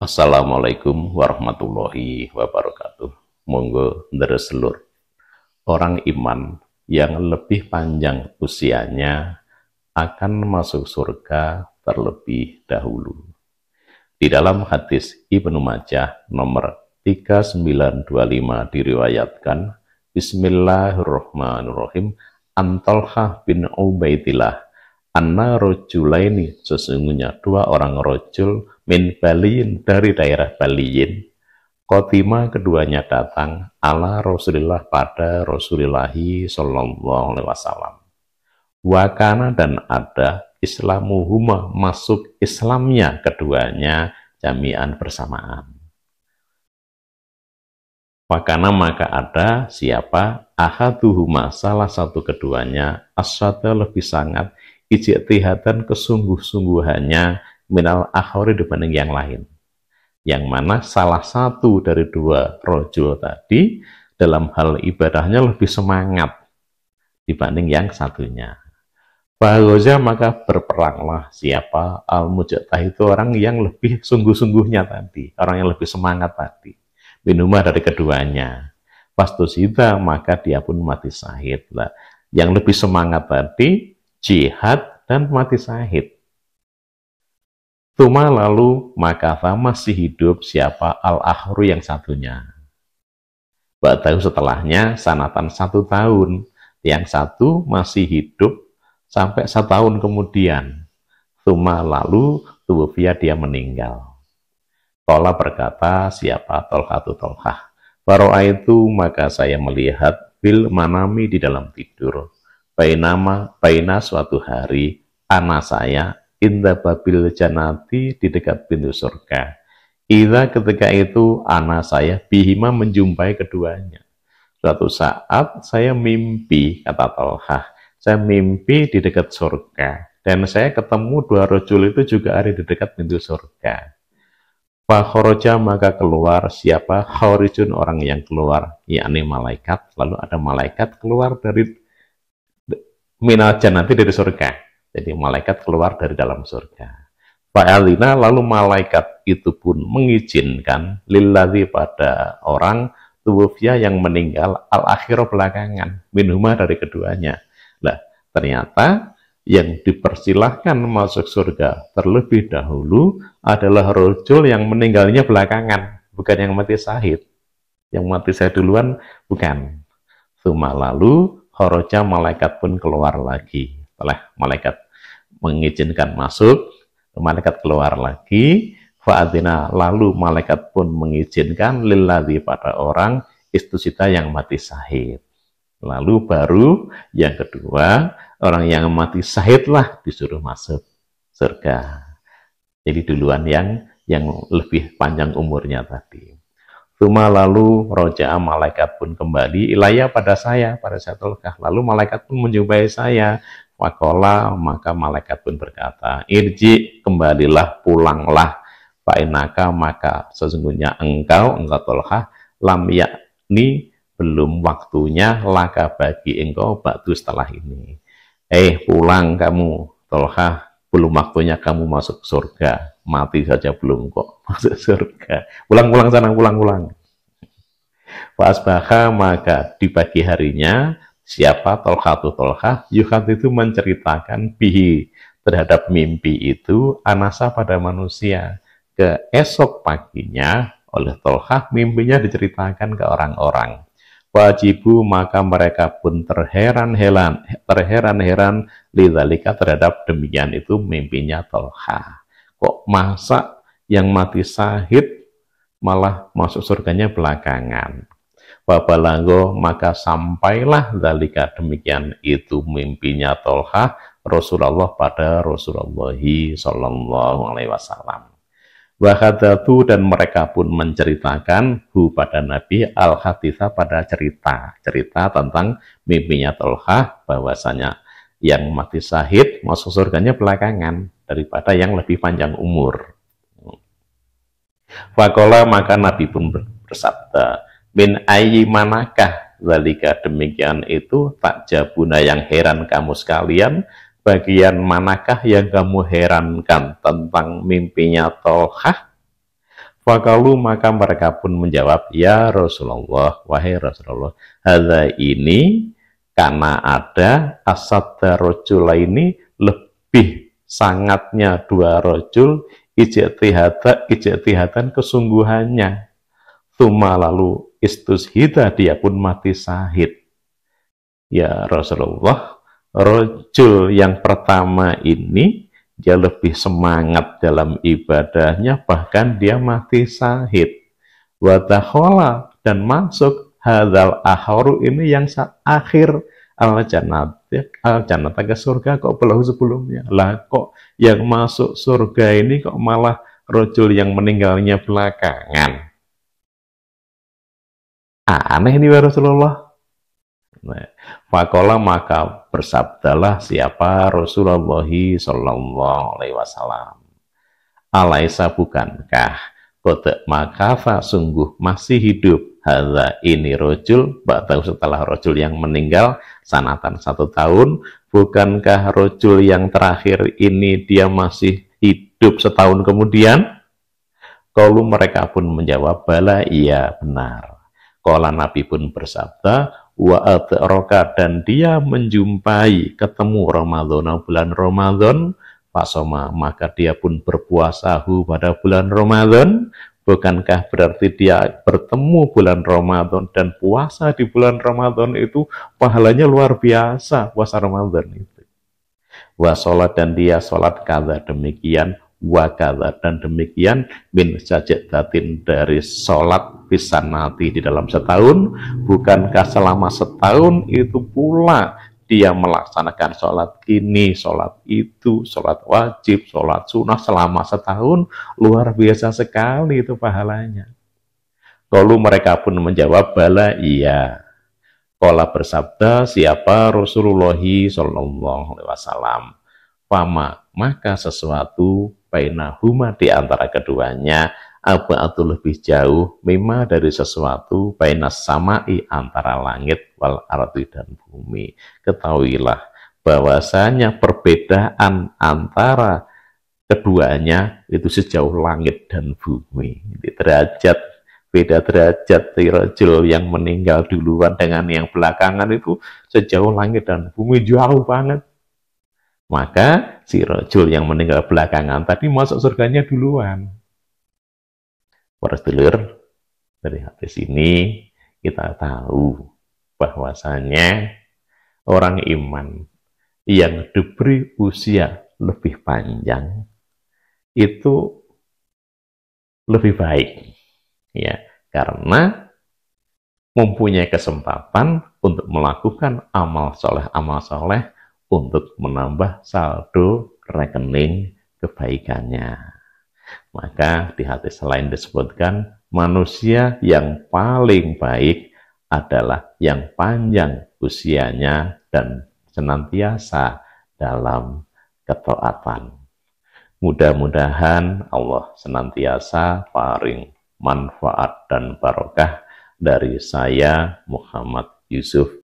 Assalamualaikum warahmatullahi wabarakatuh. Monggo ndereselur. Orang iman yang lebih panjang usianya akan masuk surga terlebih dahulu. Di dalam hadis Ibnu Majah nomor 3925 diriwayatkan Bismillahirrahmanirrahim Antalha bin Ubaidillah Anna rojulaini sesungguhnya dua orang rojul min baliin dari daerah baliin Kotima keduanya datang ala Rasulullah pada Rasulullah sallallahu Alaihi Wasallam. Wakana dan ada Islamuhuma masuk Islamnya keduanya jami'an bersamaan. Wakana maka ada siapa ahaduhuma salah satu keduanya asyata lebih sangat ijtihadan kesungguh-sungguhannya minal akhori dibanding yang lain. Yang mana salah satu dari dua rojo tadi dalam hal ibadahnya lebih semangat dibanding yang satunya. Bahagia maka berperanglah siapa al mujtahid itu orang yang lebih sungguh-sungguhnya tadi, orang yang lebih semangat tadi. Minumah dari keduanya. sita maka dia pun mati sahid. Lah. Yang lebih semangat tadi jihad dan mati sahid Tuma lalu Makatha masih hidup siapa al-ahru yang satunya. Tahu setelahnya sanatan satu tahun. Yang satu masih hidup sampai satu tahun kemudian. Tuma lalu tubuhnya dia meninggal. Tola berkata, siapa tolkatu tolkah. Baro'a itu maka saya melihat bil manami di dalam tidur. Bainama, baina suatu hari, anak saya, inda babil janati di dekat pintu surga. Ida ketika itu anak saya bihima menjumpai keduanya. Suatu saat saya mimpi, kata Talha, saya mimpi di dekat surga. Dan saya ketemu dua rojul itu juga ada di dekat pintu surga. Fahoroja maka keluar siapa? Khawrijun orang yang keluar, yakni malaikat. Lalu ada malaikat keluar dari minal nanti dari surga. Jadi malaikat keluar dari dalam surga. Fa'alina lalu malaikat itu pun mengizinkan lillahi pada orang tubuhnya yang meninggal al akhir belakangan minumah dari keduanya. Nah, ternyata yang dipersilahkan masuk surga terlebih dahulu adalah rojul yang meninggalnya belakangan, bukan yang mati sahid. Yang mati saya duluan bukan. Suma lalu horoja malaikat pun keluar lagi oleh malaikat mengizinkan masuk, malaikat keluar lagi, fa'adina lalu malaikat pun mengizinkan lilladzi pada orang istusita yang mati sahid. Lalu baru yang kedua, orang yang mati sahidlah disuruh masuk surga. Jadi duluan yang yang lebih panjang umurnya tadi. Tuma lalu roja malaikat pun kembali ilayah pada saya, pada Syaitul Lalu malaikat pun menjumpai saya. Wakola, maka malaikat pun berkata, Irji, kembalilah, pulanglah, Fa'inaka, maka sesungguhnya engkau, engkau tolha, lam yakni, belum waktunya laka bagi engkau batu setelah ini. Eh, pulang kamu, tolha, belum waktunya kamu masuk surga. Mati saja belum kok masuk surga. Pulang-pulang sana, pulang-pulang. Fa'asbaha, maka di pagi harinya, Siapa tolkah Tolhatu tolkah? Yuhat itu menceritakan pihi terhadap mimpi itu anasa pada manusia. Ke esok paginya oleh tolkah mimpinya diceritakan ke orang-orang. Wajibu maka mereka pun terheran-heran, terheran-heran lidalika terhadap demikian itu mimpinya tolkah. Kok masa yang mati sahid malah masuk surganya belakangan. Babalanggo, maka sampailah dalika demikian itu mimpinya Tolha Rasulullah pada Rasulullah Shallallahu Alaihi Wasallam. Wahadatu dan mereka pun menceritakan hu pada Nabi al haditha pada cerita cerita tentang mimpinya Tolha bahwasanya yang mati sahid masuk surganya belakangan daripada yang lebih panjang umur. Fakola maka Nabi pun bersabda, Min ayi manakah zalika demikian itu tak jabuna yang heran kamu sekalian bagian manakah yang kamu herankan tentang mimpinya Tolhah? Fakalu maka mereka pun menjawab, Ya Rasulullah, wahai Rasulullah, hada ini karena ada asad rojula ini lebih sangatnya dua rojul ijtihada ijtihatan kesungguhannya. Tuma lalu Istus istushita dia pun mati sahid. Ya Rasulullah, rojul yang pertama ini dia lebih semangat dalam ibadahnya, bahkan dia mati sahid. Watahola dan masuk hadal ahoru ini yang akhir al janat ya, al ke surga kok belum sebelumnya lah kok yang masuk surga ini kok malah rojul yang meninggalnya belakangan Aneh nih Rasulullah. Nah, Fakola maka bersabdalah siapa Rasulullah Sallallahu Alaihi Wasallam. Alaisa bukankah kode makafa sungguh masih hidup hadza ini rojul tahu setelah rojul yang meninggal sanatan satu tahun bukankah rojul yang terakhir ini dia masih hidup setahun kemudian kalau mereka pun menjawab bala iya benar Kala Nabi pun bersabda, wa roka dan dia menjumpai ketemu Ramadan bulan Ramadan Soma maka dia pun berpuasa pada bulan Ramadan. Bukankah berarti dia bertemu bulan Ramadan dan puasa di bulan Ramadan itu pahalanya luar biasa puasa Ramadan itu. Wa sholat dan dia sholat kada demikian wakala dan demikian min datin dari sholat pisanati di dalam setahun bukankah selama setahun itu pula dia melaksanakan sholat ini, sholat itu, sholat wajib, sholat sunnah selama setahun, luar biasa sekali itu pahalanya. Kalau mereka pun menjawab, bala iya. Kola bersabda, siapa Rasulullah Shallallahu Alaihi Wasallam? Fama, maka sesuatu bainahuma di antara keduanya apa atau lebih jauh mema dari sesuatu bainas samai antara langit wal ardi dan bumi ketahuilah bahwasanya perbedaan antara keduanya itu sejauh langit dan bumi di derajat beda derajat tirajul yang meninggal duluan dengan yang belakangan itu sejauh langit dan bumi jauh banget maka si rojul yang meninggal belakangan tadi masuk surganya duluan. Para dari hati ini kita tahu bahwasanya orang iman yang diberi usia lebih panjang itu lebih baik ya karena mempunyai kesempatan untuk melakukan amal soleh amal soleh untuk menambah saldo rekening kebaikannya. Maka di hati selain disebutkan manusia yang paling baik adalah yang panjang usianya dan senantiasa dalam ketaatan. Mudah-mudahan Allah senantiasa paring manfaat dan barokah dari saya Muhammad Yusuf